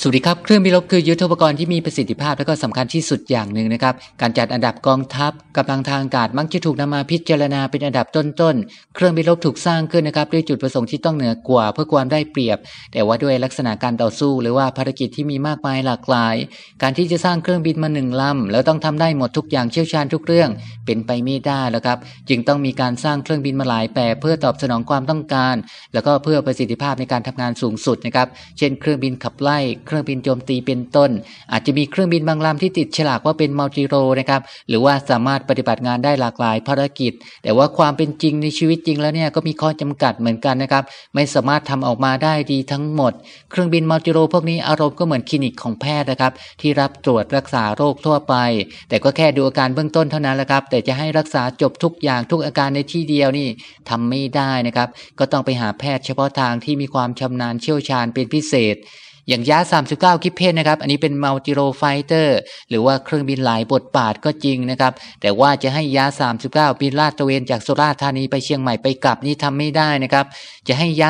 สวัสดีครับ เครื่องบินรบคือยุทธปกรณ์ที่มีประสิทธิภาพ และก็สำคัญที่สุดอย่างหนึ่งนะครับการจัดอันดับกองทัพกำลังทางอากาศ มักจะถูกนำมาพิจารณาเป็นอันดับต้นๆ เครื่องบินรบถูกสร้างขึ้นนะครับด้วยจุดประสงค์ที่ต้องเหนือกว่า เพื่อความได้เปรียบ แต่ว่าด้วยลักษณะการต่อสู้หรือว่าภารกิจที่มีมากมายหลากหลาย การที่จะสร้างเครื่องบินมาหนึ่งลำแล้วต้องทำได้หมดทุกอย่างเชี่ยวชาญทุกเรื่องเป็นไปไม่ได้แล้วครับจึงต้องมีการสร้างเครื่องบินมาหลายแปรเพื่อตอบสนองความต้องการ แล้วก็เพื่อประสิทธิภาพในการทำงานสูงสุดนะครับเช่นเครื่องบินขับไล่เครื่องบินโจมตีเป็นต้น อาจจะมีเครื่องบินบางลำที่ติดฉลากว่าเป็นมัลติโรนะครับหรือว่าสามารถปฏิบัติงานได้หลากหลายภารกิจ แต่ว่าความเป็นจริงในชีวิตจริงแล้วเนี่ยก็มีข้อจำกัดเหมือนกันนะครับไม่สามารถทำออกมาได้ดีทั้งหมด เครื่องบินมัลติโรพวกนี้อารมณ์ก็เหมือนคลินิกของแพทย์นะครับที่รับตรวจรักษาโรคทั่วไป แต่ก็แค่ดูอาการเบื้องต้นเท่านั้นแหละครับแต่จะให้รักษาจบทุกอย่างทุกอาการในที่เดียวนี่ทำไม่ได้นะครับก็ต้องไปหาแพทย์เฉพาะทางที่มีความชำนาญเชี่ยวชาญเป็นพิเศษอย่างยา39กิเพนนะครับ อันนี้เป็นมัลติโรไฟเตอร์หรือว่าเครื่องบินหลายบทบาทก็จริงนะครับ แต่ว่าจะให้ยา39 บินลาดตระเวนจากสุราษฎร์ธานีไปเชียงใหม่ไปกลับนี่ทำไม่ได้นะครับ จะให้ยา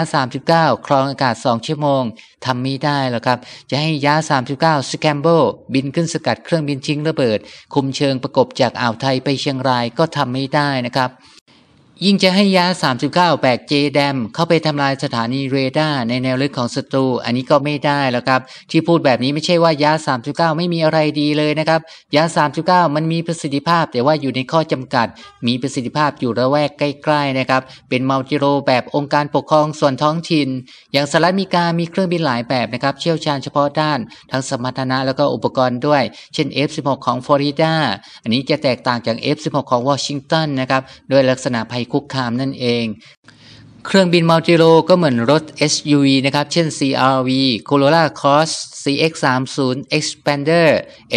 39 ครองอากาศ 2 ชั่วโมง ทำไม่ได้หรอกครับ จะให้ยา39 สแกมโบบินขึ้นสกัดเครื่องบินทิ้งระเบิด คุมเชิงประกบจากอ่าวไทยไปเชียงรายก็ทำไม่ได้นะครับยิ่งจะให้ยา39 8 j แดมเข้าไปทำลายสถานีเรดาร์ในแนวลึกของศัตรูอันนี้ก็ไม่ได้แล้วครับที่พูดแบบนี้ไม่ใช่ว่ายา 39 ไม่มีอะไรดีเลยนะครับยา 39 มันมีประสิทธิภาพ แต่ว่าอยู่ในข้อจำกัดมีประสิทธิภาพอยู่ระแวกใกล้ๆนะครับเป็นมัลติโรแบบองค์การปกครองส่วนท้องถิ่น อย่างสหรัฐอเมริกามีเครื่องบินหลายแบบนะครับเชี่ยวชาญเฉพาะด้านทั้งสมรรถนะแล้วก็อุปกรณ์ด้วย เช่น F16 ของฟลอริดาอันนี้จะแตกต่างจาก F16 ของวอชิงตันนะครับด้วยลักษณะภัยคุกคามนั่นเองเครื่องบินมัลติโลก็เหมือนรถ SUV นะครับเช่น CRV Corolla Cross CX30 Expander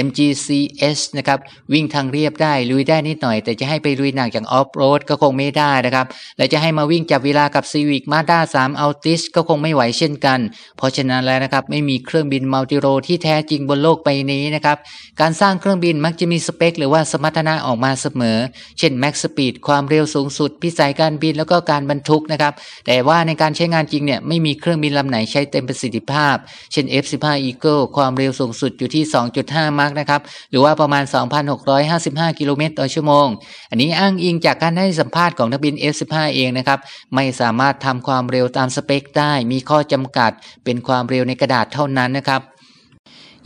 MGCS นะครับวิ่งทางเรียบได้ลุยได้นิดหน่อย แต่จะให้ไปลุยหนักอย่างออฟโรด ก็คงไม่ได้นะครับและจะให้มาวิ่งจับเวลากับ Civic Mazda 3 Altis ก็คงไม่ไหวเช่นกัน เพราะฉะนั้นแล้วนะครับไม่มีเครื่องบินมัลติโลที่แท้จริงบนโลกใบนี้นะครับการสร้างเครื่องบินมักจะมีสเปคหรือว่าสมรรถนะออกมาเสมอ เช่น Max Speed ความเร็วสูงสุด พิสัยการบินแล้วก็การบรรทุกนะครับแต่ว่าในการใช้งานจริงเนี่ยไม่มีเครื่องบินลำไหนใช้เต็มประสิทธิภาพ เช่น F-15 Eagle ความเร็วสูงสุดอยู่ที่ 2.5ม์กนะครับ หรือว่าประมาณ 2,655 กิโลเมตรต่อชั่วโมง อันนี้อ้างอิงจากการให้สัมภาษณ์ของนักบิน F-15 เองนะครับ ไม่สามารถทำความเร็วตามสเปคได้ มีข้อจำกัดเป็นความเร็วในกระดาษเท่านั้นนะครับ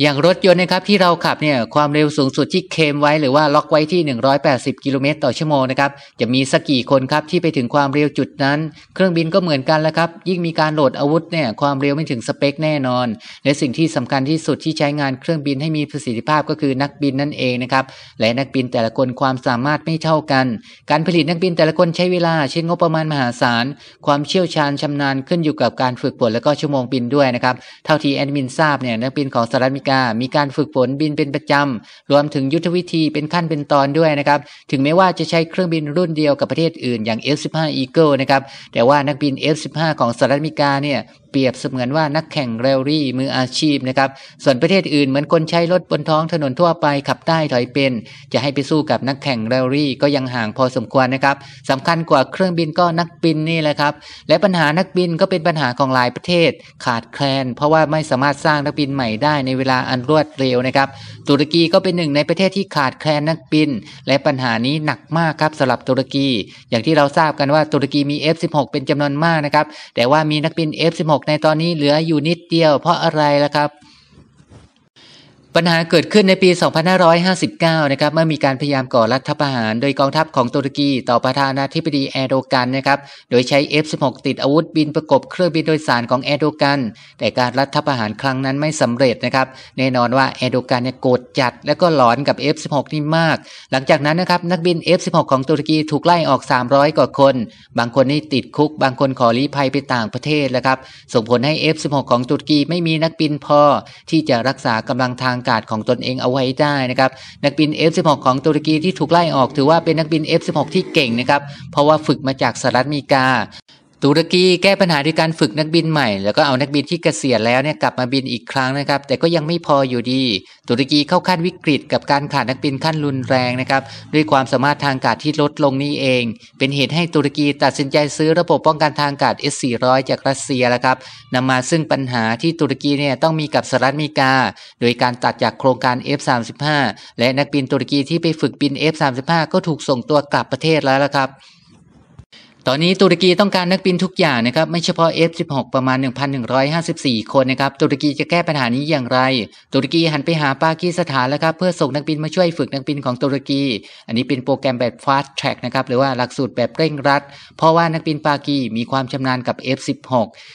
อย่างรถยนต์นะครับที่เราขับเนี่ยความเร็วสูงสุด ที่เคมไว้หรือว่าล็อกไว้ที่ 180 กิโลเมตรต่อชั่วโมงนะครับจะมีสักกี่คนครับที่ไปถึงความเร็วจุดนั้น เครื่องบินก็เหมือนกันแล้วครับ ยิ่งมีการโหลดอาวุธเนี่ยความเร็วไม่ถึงสเปคแน่นอน และสิ่งที่สำคัญที่สุดที่ใช้งานเครื่องบินให้มีประสิทธิภาพก็คือนักบินนั่นเองนะครับและนักบินแต่ละคนความสามารถไม่เท่ากัน การผลิตนักบินแต่ละคนใช้เวลาเช่นงบประมาณมหาศาลความเชี่ยวชาญชำนาญขึ้นอยู่กับการฝึกฝนและก็ชั่วโมงบินด้วยนะครับเท่าที่แอดมินทราบเนี่ยนักบินของสหรัฐกามีการฝึกฝนบินเป็นประจำ รวมถึงยุทธวิธีเป็นขั้นเป็นตอนด้วยนะครับ ถึงแม้ว่าจะใช้เครื่องบินรุ่นเดียวกับประเทศอื่นอย่าง F-15 Eagle นะครับ แต่ว่านักบิน F-15 ของสหรัฐอเมริกาเนี่ยเปรียบเสมือนว่านักแข่งเรลลี่มืออาชีพนะครับส่วนประเทศอื่นเหมือนคนใช้รถบนท้องถนนทั่วไปขับได้ถอยเป็น จะให้ไปสู้กับนักแข่งเรลลี่ ก็ยังห่างพอสมควรนะครับสำคัญกว่าเครื่องบินก็นักบินนี่แหละครับและปัญหานักบินก็เป็นปัญหาของหลายประเทศ ขาดแคลน เพราะว่าไม่สามารถสร้างนักบินใหม่ได้ในเวลาอันรวดเร็วนะครับตุรกีก็เป็นหนึ่งในประเทศที่ขาดแคลนนักบิน และปัญหานี้หนักมากครับสำหรับตุรกี อย่างที่เราทราบกันว่าตุรกีมี F16 เป็นจำนวนมากนะครับแต่ว่ามีนักบิน F16 ในตอนนี้เหลืออยู่นิดเดียวเพราะอะไรล่ะครับปัญหาเกิดขึ้นในปี 2559นะครับเมื่อมีการพยายามก่อรัฐประหาร โดยกองทัพของตุรกี ต่อประธานาธิบดีแอโดกันนะครับโดยใช้ F-16 ติดอาวุธบินประกบเครื่องบินโดยสารของแอโดกัน แต่การรัฐประหารครั้งนั้นไม่สำเร็จนะครับแน่นอนว่าแอโดกันเนี่ยโกรธจัดและก็หลอนกับ F-16 นี่มาก หลังจากนั้นนะครับนักบิน F-16 ของตุรกีถูกไล่ออก 300กว่าคน บางคนนี่ติดคุก บางคนขอลี้ภัยไปต่างประเทศนะครับส่งผลให้ F-16 ของตุรกีไม่มีนักบินพอที่จะรักษากำลังทางกาดของตนเองเอาไว้ได้นะครับ นักบิน F16 ของตุรกีที่ถูกไล่ออกถือว่าเป็นนักบิน F16 ที่เก่งนะครับ เพราะว่าฝึกมาจากสหรัฐอเมริกาตุรกีแก้ปัญหาด้วยการฝึกนักบินใหม่แล้วก็เอานักบินที่เกษียณแล้วเนี่ยกลับมาบินอีกครั้งนะครับ แต่ก็ยังไม่พออยู่ดีตุรกีเข้าขั้นวิกฤตกับการขาดนักบินขั้นรุนแรงนะครับด้วยความสามารถทางการที่ลดลงนี่เอง เป็นเหตุให้ตุรกีตัดสินใจซื้อระบบป้องกันทางการ S400 จากรัสเซียแล้วครับนำมาซึ่งปัญหาที่ตุรกีเนี่ยต้องมีกับสหรัฐอเมริกา โดยการตัดจากโครงการ F35 และนักบินตุรกีที่ไปฝึกบิน F35 ก็ถูกส่งตัวกลับประเทศแล้วละครับตอนนี้ตุรกีต้องการนักบินทุกอย่างนะครับไม่เฉพาะ F16 ประมาณ 1,154 คนนะครับตุรกีจะแก้ปัญหานี้อย่างไร ตุรกีหันไปหาปากีสถานแล้วครับเพื่อส่งนักบินมาช่วยฝึกนักบินของตุรกี อันนี้เป็นโปรแกรมแบบ fast track นะครับหรือว่าหลักสูตรแบบเร่งรัด เพราะว่านักบินปากีมีความชำนาญกับ F16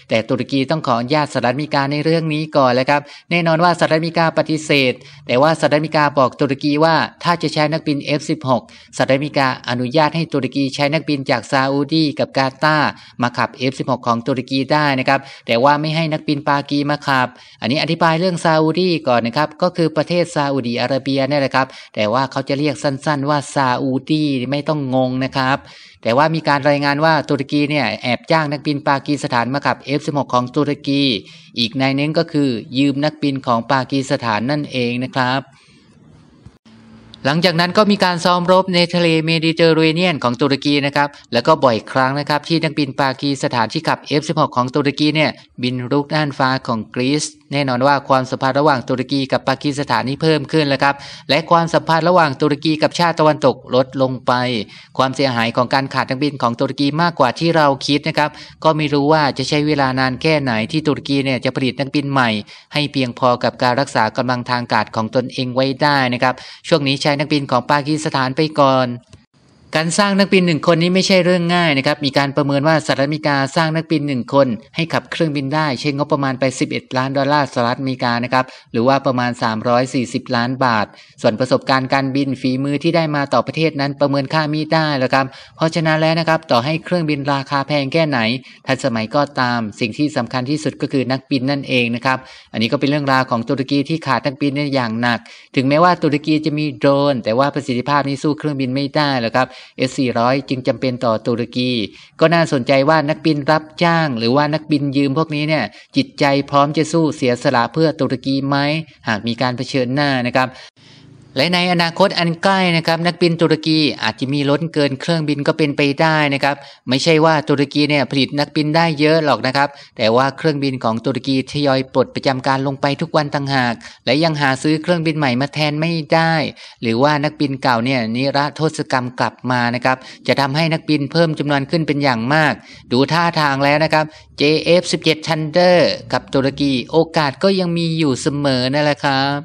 แต่ตุรกีต้องขออนุญาตสหรัฐอเมริกาในเรื่องนี้ก่อนแล้วครับแน่นอนว่าสหรัฐอเมริกาปฏิเสธ แต่ว่าสหรัฐอเมริกาบอกตุรกีว่าถ้าจะใช้นักบิน F16 สหรัฐอเมริกาอนุญาตให้ตุรกีใช้นักบินจากซาอุดีีกับกาตามาขับ F16 ของตุรกีได้นะครับแต่ว่าไม่ให้นักบินปากีมาขับอันนี้อธิบายเรื่องซาอุดีก่อนนะครับก็คือประเทศซาอุดีอาระเบียนี่แหละครับแต่ว่าเขาจะเรียกสั้น ๆ ว่าซาอุดีไม่ต้องงงนะครับแต่ว่ามีการรายงานว่าตุรกีเนี่ยแอบจ้างนักบินปากีสถานมาขับ F16 ของตุรกี อีกในนึงก็คือยืมนักบินของปากีสถานนั่นเองนะครับหลังจากนั้นก็มีการซ้อมรบในทะเลเมดิเตอร์เรเนียนของตุรกีนะครับ แล้วก็บ่อยครั้งนะครับที่นักบินปากีสถานที่ขับ F16 ของตุรกีเนี่ยบินรุกน่านฟ้าของกรีซแน่นอนว่าความสัมพันธ์ระหว่างตุรกีกับปากีสถานนี่เพิ่มขึ้น แล้วครับและความสัมพันธ์ระหว่างตุรกีกับชาติตะวันตกลดลงไป ความเสียหายของการขาดนักบินของตุรกีมากกว่าที่เราคิดนะครับก็ไม่รู้ว่าจะใช้เวลานานแค่ไหนที่ตุรกีเนี่ยจะผลิตนักบินใหม่ ให้เพียงพอกับการรักษากำลังทางการของตนเองไว้ได้นะครับช่วงนี้ายนักบินของปากีสถานไปก่อนการสร้างนักบินหนึ่งคนนี้ไม่ใช่เรื่องง่ายนะครับ มีการประเมินว่าสหรัฐอเมริกาสร้างนักบินหนึ่งคน ให้ขับเครื่องบินได้ใช้งบประมาณไป11ล้านดอลลาร์สหรัฐอเมริกานะครับหรือว่าประมาณ340 ล้านบาท ส่วนประสบการณ์ การบินฝีมือที่ได้มาต่อประเทศนั้นประเมินค่ามีได้แล้วครับเพราะฉะนั้นแล้วนะครับต่อให้เครื่องบินราคาแพงแค่ไหน ทันสมัยก็ตามสิ่งที่สำคัญที่สุดก็คือนักบินนั่นเองนะครับ อันนี้ก็เป็นเรื่องราวของตุรกีที่ขาดนักบินอย่างหนัก ถึงแม้ว่าตุรกีจะมีโดรนแต่ว่าประสิทธิภาพนี้สู้เครื่องบินไม่ได้แล้วครับ S400 จึงจำเป็นต่อตุรกี ก็น่าสนใจว่านักบินรับจ้าง หรือว่านักบินยืมพวกนี้เนี่ย จิตใจพร้อมจะสู้เสียสละเพื่อตุรกีไหม หากมีการเผชิญหน้านะครับและในอนาคตอันใกล้นะครับนักบินตุรกีอาจจะมีล้นเกิน เครื่องบินก็เป็นไปได้นะครับ ไม่ใช่ว่าตุรกีเนี่ยผลิตนักบินได้เยอะหรอกนะครับ แต่ว่าเครื่องบินของตุรกีทยอยปลดประจำการลงไปทุกวันต่างหาก และยังหาซื้อเครื่องบินใหม่มาแทนไม่ได้ หรือว่านักบินเก่าเนี่ยนิรโทษกรรมกลับมานะครับจะทำให้นักบินเพิ่มจำนวนขึ้นเป็นอย่างมาก ดูท่าทางแล้วนะครับ JF17 Thunder กับตุรกีโอกาสก็ยังมีอยู่เสมอนั่นแหละครับ